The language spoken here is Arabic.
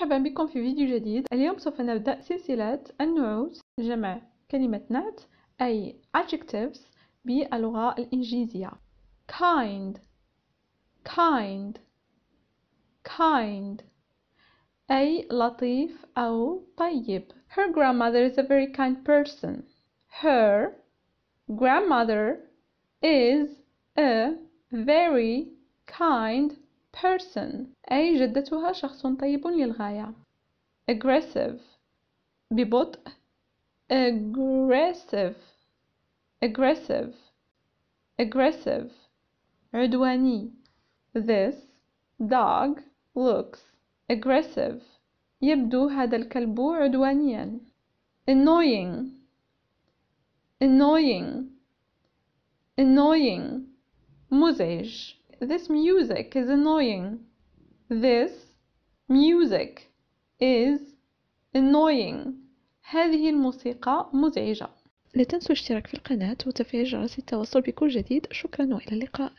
مرحبا بكم في فيديو جديد اليوم سوف نبدأ سلسلة النعوت جمع كلمة نعت أي adjectives باللغة الإنجليزية kind kind kind أي لطيف أو طيب Her grandmother is a very kind person Her grandmother is a very kind person أي جدتها شخص طيب للغاية aggressive ببطء aggressive aggressive aggressive عدواني this dog looks aggressive يبدو هذا الكلب عدوانيا annoying annoying annoying مزعج this music is annoying. This music is annoying. هذه الموسيقى مزعجة. لا تنسوا الاشتراك في القناة وتفعيل جرس التواصل بكل جديد. شكرا وإلى اللقاء.